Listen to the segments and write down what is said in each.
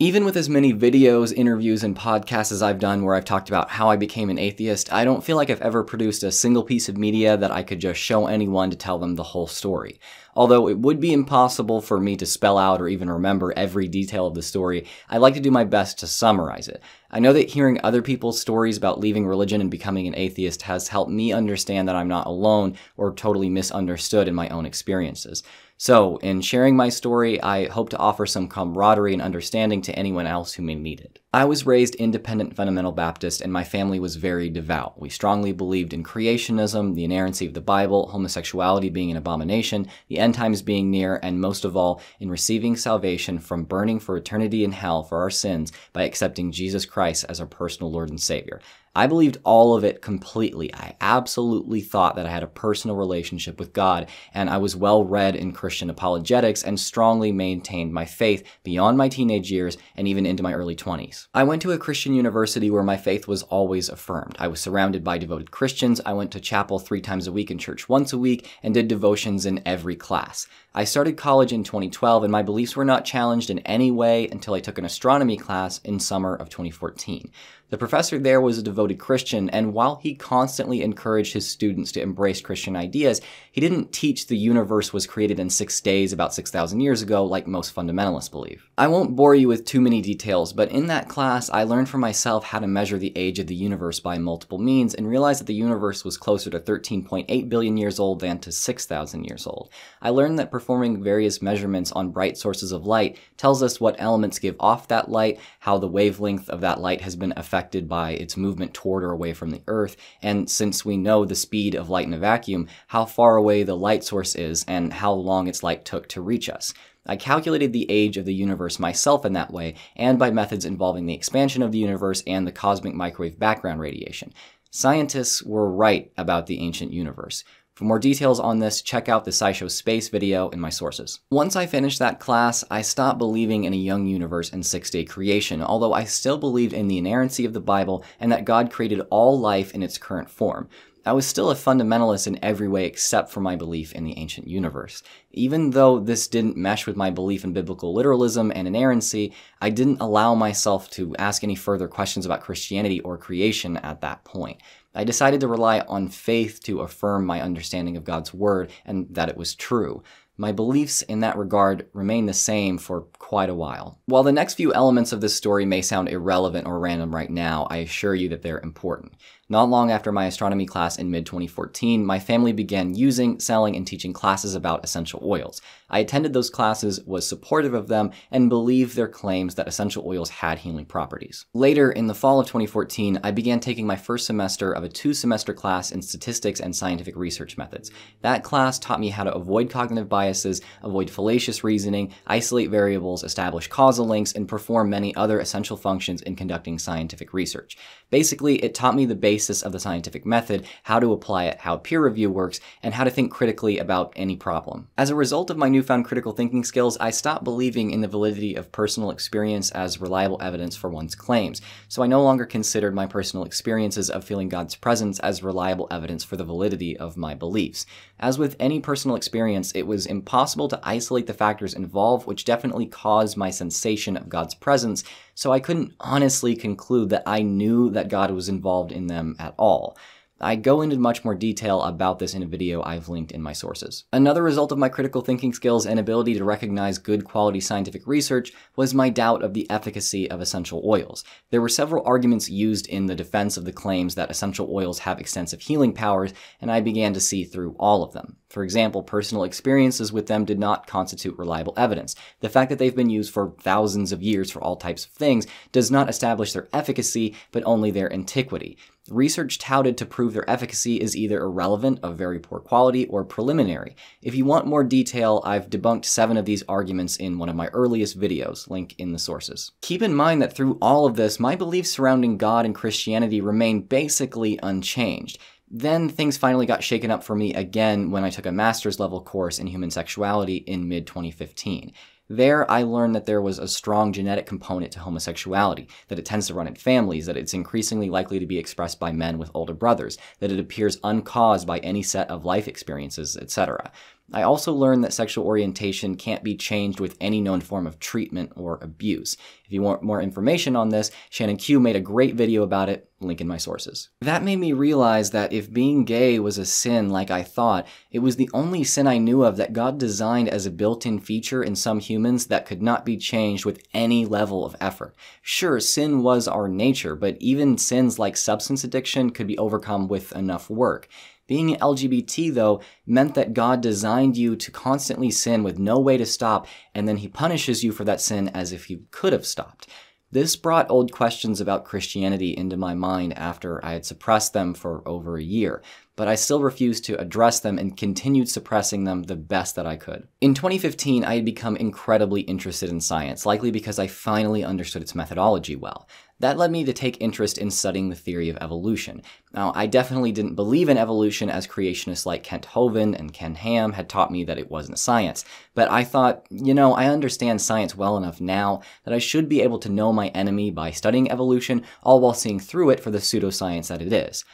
Even with as many videos, interviews, and podcasts as I've done where I've talked about how I became an atheist, I don't feel like I've ever produced a single piece of media that I could just show anyone to tell them the whole story. Although it would be impossible for me to spell out or even remember every detail of the story, I like to do my best to summarize it. I know that hearing other people's stories about leaving religion and becoming an atheist has helped me understand that I'm not alone or totally misunderstood in my own experiences. So, in sharing my story, I hope to offer some camaraderie and understanding to anyone else who may need it. I was raised independent fundamental Baptist, and my family was very devout. We strongly believed in creationism, the inerrancy of the Bible, homosexuality being an abomination, the end times being near, and most of all, in receiving salvation from burning for eternity in hell for our sins by accepting Jesus Christ as our personal Lord and Savior. I believed all of it completely. I absolutely thought that I had a personal relationship with God, and I was well read in Christian apologetics and strongly maintained my faith beyond my teenage years and even into my early 20s. I went to a Christian university where my faith was always affirmed. I was surrounded by devoted Christians. I went to chapel three times a week and church once a week and did devotions in every class. I started college in 2012 and my beliefs were not challenged in any way until I took an astronomy class in summer of 2014. The professor there was a devoted Christian, and while he constantly encouraged his students to embrace Christian ideas, he didn't teach the universe was created in six days about 6,000 years ago like most fundamentalists believe. I won't bore you with too many details, but in that class, I learned for myself how to measure the age of the universe by multiple means and realized that the universe was closer to 13.8 billion years old than to 6,000 years old. I learned that performing various measurements on bright sources of light tells us what elements give off that light, how the wavelength of that light has been affected affected by its movement toward or away from the Earth. And since we know the speed of light in a vacuum, how far away the light source is and how long its light took to reach us. I calculated the age of the universe myself in that way, and by methods involving the expansion of the universe and the cosmic microwave background radiation. Scientists were right about the ancient universe. For more details on this, check out the SciShow Space video in my sources. Once I finished that class, I stopped believing in a young universe and six-day creation, although I still believed in the inerrancy of the Bible and that God created all life in its current form. I was still a fundamentalist in every way except for my belief in the ancient universe. Even though this didn't mesh with my belief in biblical literalism and inerrancy, I didn't allow myself to ask any further questions about Christianity or creation at that point. I decided to rely on faith to affirm my understanding of God's word and that it was true my beliefs in that regard remain the same for quite a while. While the next few elements of this story may sound irrelevant or random right now, I assure you that they're important. Not long after my astronomy class in mid 2014, my family began using, selling, and teaching classes about essential oils. I attended those classes, was supportive of them, and believed their claims that essential oils had healing properties. Later, in the fall of 2014, I began taking my first semester of a two semester class in statistics and scientific research methods. That class taught me how to avoid cognitive bias biases, avoid fallacious reasoning, isolate variables, establish causal links, and perform many other essential functions in conducting scientific research. Basically, it taught me the basis of the scientific method, how to apply it, how peer review works, and how to think critically about any problem. As a result of my newfound critical thinking skills, I stopped believing in the validity of personal experience as reliable evidence for one's claims, so I no longer considered my personal experiences of feeling God's presence as reliable evidence for the validity of my beliefs. As with any personal experience, it was impossible to isolate the factors involved, which definitely caused my sensation of God's presence, so I couldn't honestly conclude that I knew that God was involved in them at all. I go into much more detail about this in a video I've linked in my sources. Another result of my critical thinking skills and ability to recognize good quality scientific research was my doubt of the efficacy of essential oils. There were several arguments used in the defense of the claims that essential oils have extensive healing powers, and I began to see through all of them. For example, personal experiences with them did not constitute reliable evidence. The fact that they've been used for thousands of years for all types of things does not establish their efficacy, but only their antiquity research touted to prove their efficacy is either irrelevant, of very poor quality, or preliminary. If you want more detail, I've debunked seven of these arguments in one of my earliest videos, link in the sources. Keep in mind that through all of this, my beliefs surrounding God and Christianity remain basically unchanged. Then things finally got shaken up for me again when I took a master's level course in human sexuality in mid 2015. There, I learned that there was a strong genetic component to homosexuality, that it tends to run in families, that it's increasingly likely to be expressed by men with older brothers, that it appears uncaused by any set of life experiences, etc. I also learned that sexual orientation can't be changed with any known form of treatment or abuse. If you want more information on this, Shannon Q made a great video about it, link in my sources. That made me realize that if being gay was a sin like I thought, it was the only sin I knew of that God designed as a built-in feature in some humans that could not be changed with any level of effort. Sure, sin was our nature, but even sins like substance addiction could be overcome with enough work. Being LGBT, though, meant that God designed you to constantly sin with no way to stop, and then he punishes you for that sin as if you could have stopped. This brought old questions about Christianity into my mind after I had suppressed them for over a year, but I still refused to address them and continued suppressing them the best that I could. In 2015, I had become incredibly interested in science, likely because I finally understood its methodology well. That led me to take interest in studying the theory of evolution. Now, I definitely didn't believe in evolution as creationists like Kent Hovind and Ken Ham had taught me that it wasn't science, but I thought, you know, I understand science well enough now that I should be able to know my enemy by studying evolution, all while seeing through it for the pseudoscience that it is.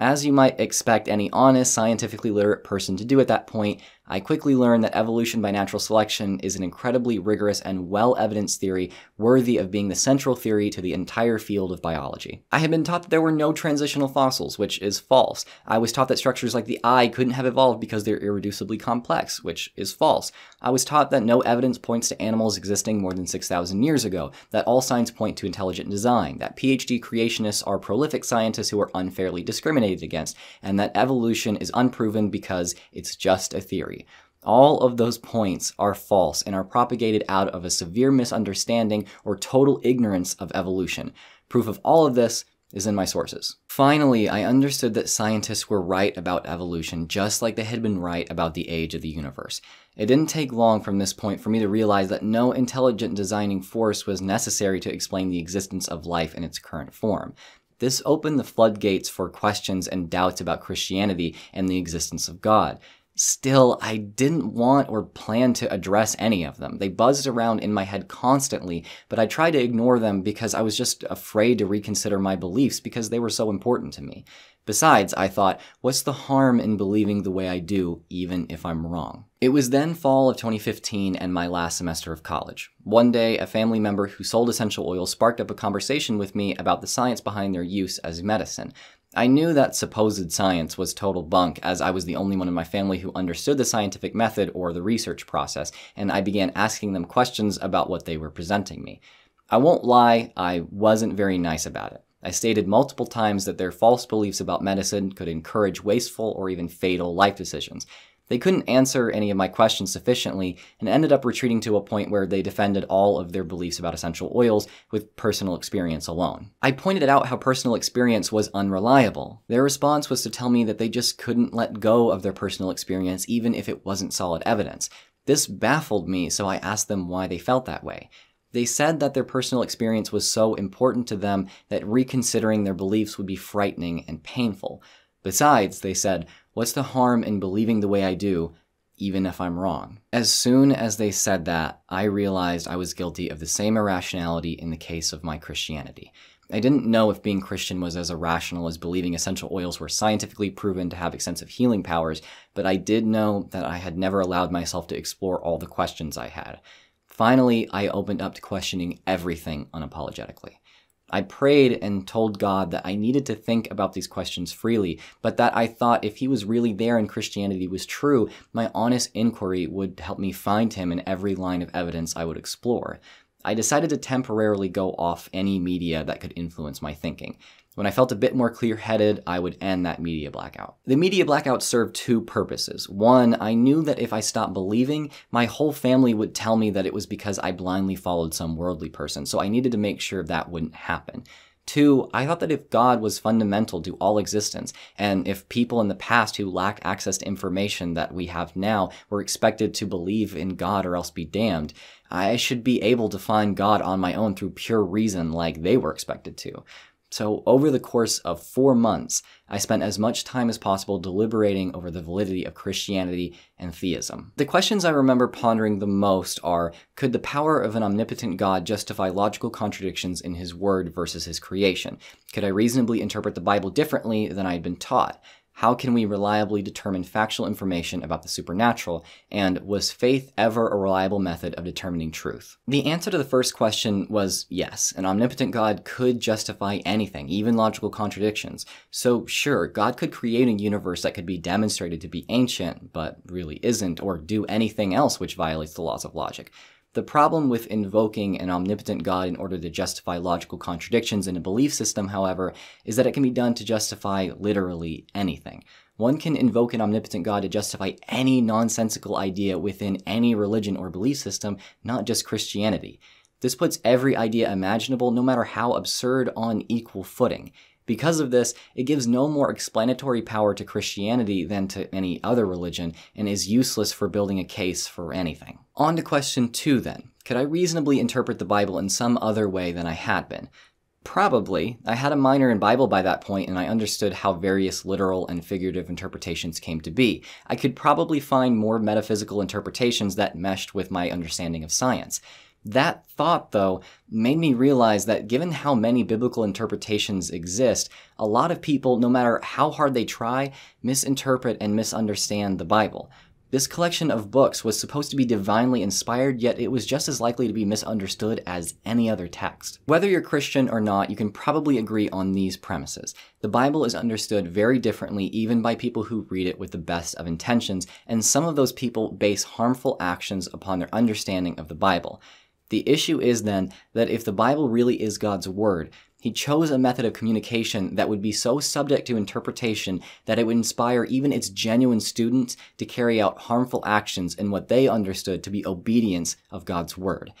As you might expect any honest, scientifically literate person to do at that point, I quickly learned that evolution by natural selection is an incredibly rigorous and well evidenced theory worthy of being the central theory to the entire field of biology. I had been taught that there were no transitional fossils, which is false. I was taught that structures like the eye couldn't have evolved because they're irreducibly complex, which is false. I was taught that no evidence points to animals existing more than 6,000 years ago, that all signs point to intelligent design, that PhD creationists are prolific scientists who are unfairly discriminated against, and that evolution is unproven because it's just a theory theory. All of those points are false and are propagated out of a severe misunderstanding or total ignorance of evolution. Proof of all of this is in my sources. Finally, I understood that scientists were right about evolution just like they had been right about the age of the universe. It didn't take long from this point for me to realize that no intelligent designing force was necessary to explain the existence of life in its current form. This opened the floodgates for questions and doubts about Christianity and the existence of God. Still, I didn't want or plan to address any of them. They buzzed around in my head constantly, but I tried to ignore them because I was just afraid to reconsider my beliefs because they were so important to me. Besides, I thought, what's the harm in believing the way I do, even if I'm wrong? It was then fall of 2015 and my last semester of college. One day, a family member who sold essential oil sparked up a conversation with me about the science behind their use as medicine. I knew that supposed science was total bunk as I was the only one in my family who understood the scientific method or the research process, and I began asking them questions about what they were presenting me. I won't lie, I wasn't very nice about it. I stated multiple times that their false beliefs about medicine could encourage wasteful or even fatal life decisions. They couldn't answer any of my questions sufficiently and ended up retreating to a point where they defended all of their beliefs about essential oils with personal experience alone. I pointed out how personal experience was unreliable. Their response was to tell me that they just couldn't let go of their personal experience even if it wasn't solid evidence. This baffled me, so I asked them why they felt that way. They said that their personal experience was so important to them that reconsidering their beliefs would be frightening and painful. Besides, they said, What's the harm in believing the way I do, even if I'm wrong? As soon as they said that, I realized I was guilty of the same irrationality in the case of my Christianity. I didn't know if being Christian was as irrational as believing essential oils were scientifically proven to have extensive healing powers, but I did know that I had never allowed myself to explore all the questions I had. Finally, I opened up to questioning everything unapologetically. I prayed and told God that I needed to think about these questions freely, but that I thought if he was really there and Christianity was true, my honest inquiry would help me find him in every line of evidence I would explore. I decided to temporarily go off any media that could influence my thinking. When I felt a bit more clear headed, I would end that media blackout. The media blackout served two purposes. One, I knew that if I stopped believing, my whole family would tell me that it was because I blindly followed some worldly person, so I needed to make sure that wouldn't happen. Two, I thought that if God was fundamental to all existence, and if people in the past who lacked access to information that we have now were expected to believe in God or else be damned, I should be able to find God on my own through pure reason like they were expected to. So, over the course of four months, I spent as much time as possible deliberating over the validity of Christianity and theism. The questions I remember pondering the most are could the power of an omnipotent God justify logical contradictions in his word versus his creation? Could I reasonably interpret the Bible differently than I had been taught? how can we reliably determine factual information about the supernatural? And was faith ever a reliable method of determining truth? The answer to the first question was yes. An omnipotent God could justify anything, even logical contradictions. So, sure, God could create a universe that could be demonstrated to be ancient, but really isn't, or do anything else which violates the laws of logic. The problem with invoking an omnipotent God in order to justify logical contradictions in a belief system, however, is that it can be done to justify literally anything. One can invoke an omnipotent God to justify any nonsensical idea within any religion or belief system, not just Christianity. This puts every idea imaginable, no matter how absurd, on equal footing. Because of this, it gives no more explanatory power to Christianity than to any other religion and is useless for building a case for anything. On to question two then. Could I reasonably interpret the Bible in some other way than I had been? Probably. I had a minor in Bible by that point and I understood how various literal and figurative interpretations came to be. I could probably find more metaphysical interpretations that meshed with my understanding of science. That thought, though, made me realize that given how many biblical interpretations exist, a lot of people, no matter how hard they try, misinterpret and misunderstand the Bible. This collection of books was supposed to be divinely inspired, yet it was just as likely to be misunderstood as any other text. Whether you're Christian or not, you can probably agree on these premises. The Bible is understood very differently even by people who read it with the best of intentions, and some of those people base harmful actions upon their understanding of the Bible. The issue is then that if the Bible really is God's Word, he chose a method of communication that would be so subject to interpretation that it would inspire even its genuine students to carry out harmful actions in what they understood to be obedience of God's word.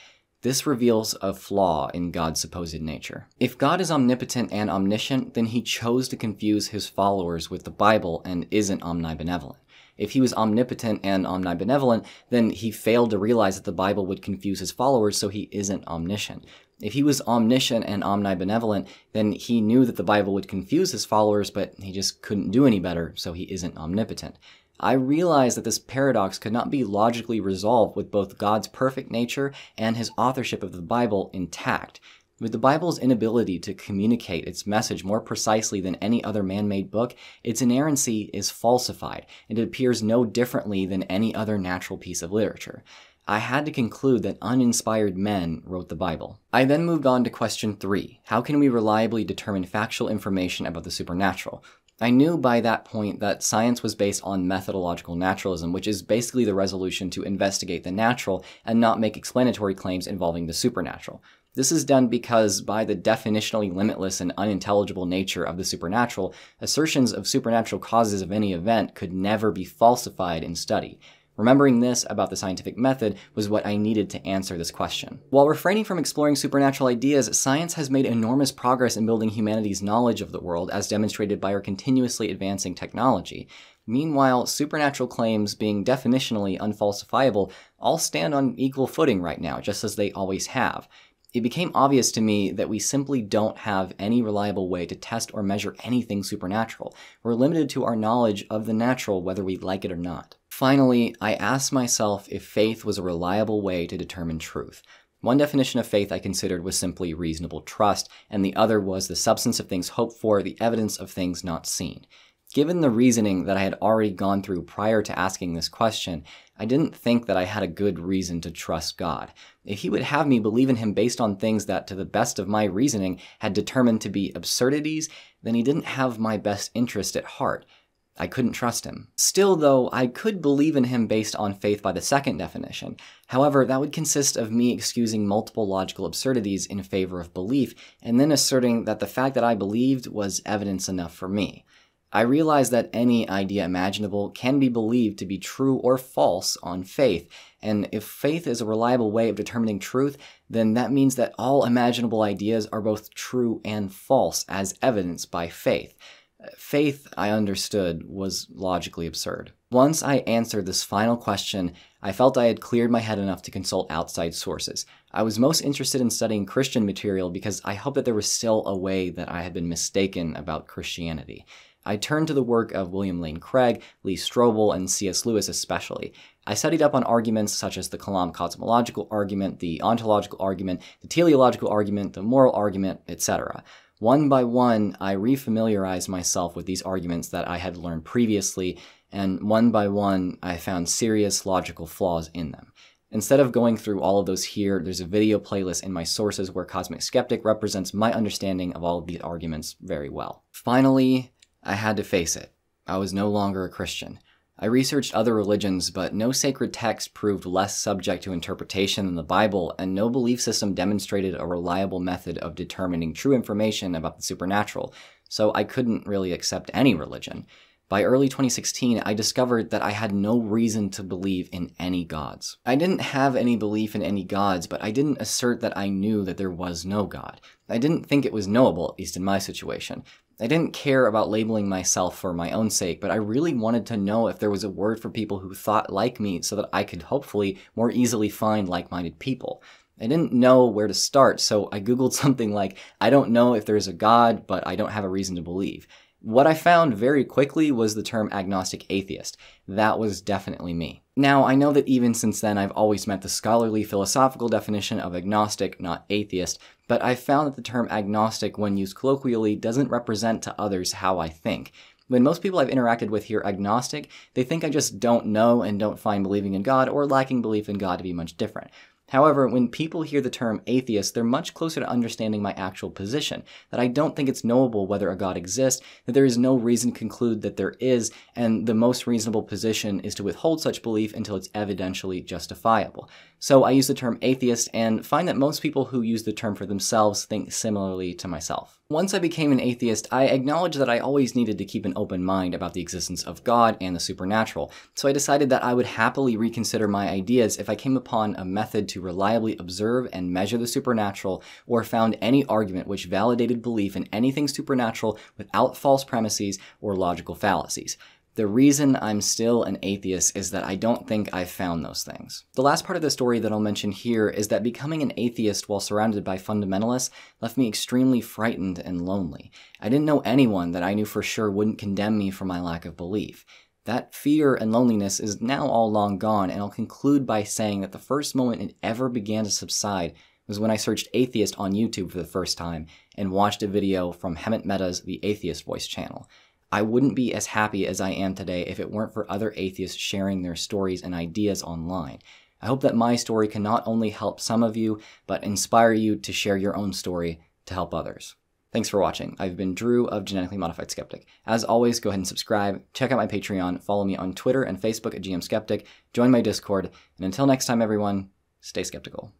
This reveals a flaw in God's supposed nature. If God is omnipotent and omniscient, then he chose to confuse his followers with the Bible and isn't omnibenevolent. If he was omnipotent and omnibenevolent, then he failed to realize that the Bible would confuse his followers, so he isn't omniscient. If he was omniscient and omnibenevolent, then he knew that the Bible would confuse his followers, but he just couldn't do any better, so he isn't omnipotent. I realize that this paradox could not be logically resolved with both God's perfect nature and his authorship of the Bible intact. With the Bible's inability to communicate its message more precisely than any other man made book, its inerrancy is falsified, and it appears no differently than any other natural piece of literature. I had to conclude that uninspired men wrote the Bible. I then moved on to question three how can we reliably determine factual information about the supernatural? I knew by that point that science was based on methodological naturalism, which is basically the resolution to investigate the natural and not make explanatory claims involving the supernatural. This is done because, by the definitionally limitless and unintelligible nature of the supernatural, assertions of supernatural causes of any event could never be falsified in study. Remembering this about the scientific method was what I needed to answer this question. While refraining from exploring supernatural ideas, science has made enormous progress in building humanity's knowledge of the world, as demonstrated by our continuously advancing technology. Meanwhile, supernatural claims, being definitionally unfalsifiable, all stand on equal footing right now, just as they always have it became obvious to me that we simply don't have any reliable way to test or measure anything supernatural. We're limited to our knowledge of the natural whether we like it or not. Finally, I asked myself if faith was a reliable way to determine truth. One definition of faith I considered was simply reasonable trust, and the other was the substance of things hoped for, the evidence of things not seen. Given the reasoning that I had already gone through prior to asking this question, I didn't think that I had a good reason to trust God. If He would have me believe in Him based on things that, to the best of my reasoning, had determined to be absurdities, then He didn't have my best interest at heart. I couldn't trust him. Still, though, I could believe in him based on faith by the second definition. However, that would consist of me excusing multiple logical absurdities in favor of belief, and then asserting that the fact that I believed was evidence enough for me. I realize that any idea imaginable can be believed to be true or false on faith, and if faith is a reliable way of determining truth, then that means that all imaginable ideas are both true and false as evidenced by faith. Faith, I understood, was logically absurd. Once I answered this final question, I felt I had cleared my head enough to consult outside sources. I was most interested in studying Christian material because I hoped that there was still a way that I had been mistaken about Christianity. I turned to the work of William Lane Craig, Lee Strobel, and C.S. Lewis especially. I studied up on arguments such as the Kalam cosmological argument, the ontological argument, the teleological argument, the moral argument, etc. One by one, I refamiliarized myself with these arguments that I had learned previously, and one by one, I found serious logical flaws in them. Instead of going through all of those here, there's a video playlist in my sources where Cosmic Skeptic represents my understanding of all of these arguments very well. Finally, I had to face it. I was no longer a Christian. I researched other religions, but no sacred text proved less subject to interpretation than the Bible, and no belief system demonstrated a reliable method of determining true information about the supernatural, so I couldn't really accept any religion. By early 2016, I discovered that I had no reason to believe in any gods. I didn't have any belief in any gods, but I didn't assert that I knew that there was no god. I didn't think it was knowable, at least in my situation. I didn't care about labeling myself for my own sake, but I really wanted to know if there was a word for people who thought like me so that I could hopefully more easily find like minded people. I didn't know where to start, so I Googled something like, I don't know if there's a God, but I don't have a reason to believe. What I found very quickly was the term agnostic atheist. That was definitely me. Now, I know that even since then, I've always met the scholarly philosophical definition of agnostic, not atheist, but I've found that the term agnostic, when used colloquially, doesn't represent to others how I think. When most people I've interacted with hear agnostic, they think I just don't know and don't find believing in God or lacking belief in God to be much different. However, when people hear the term atheist, they're much closer to understanding my actual position that I don't think it's knowable whether a God exists, that there is no reason to conclude that there is, and the most reasonable position is to withhold such belief until it's evidentially justifiable. So I use the term atheist and find that most people who use the term for themselves think similarly to myself. Once I became an atheist, I acknowledged that I always needed to keep an open mind about the existence of God and the supernatural, so I decided that I would happily reconsider my ideas if I came upon a method to reliably observe and measure the supernatural or found any argument which validated belief in anything supernatural without false premises or logical fallacies. The reason I'm still an atheist is that I don't think I've found those things. The last part of the story that I'll mention here is that becoming an atheist while surrounded by fundamentalists left me extremely frightened and lonely. I didn't know anyone that I knew for sure wouldn't condemn me for my lack of belief. That fear and loneliness is now all long gone, and I'll conclude by saying that the first moment it ever began to subside was when I searched atheist on YouTube for the first time and watched a video from Hemet Meta's The Atheist Voice channel. I wouldn't be as happy as I am today if it weren't for other atheists sharing their stories and ideas online. I hope that my story can not only help some of you, but inspire you to share your own story to help others. Thanks for watching. I've been Drew of Genetically Modified Skeptic. As always, go ahead and subscribe, check out my Patreon, follow me on Twitter and Facebook at GM Skeptic, join my Discord, and until next time, everyone, stay skeptical.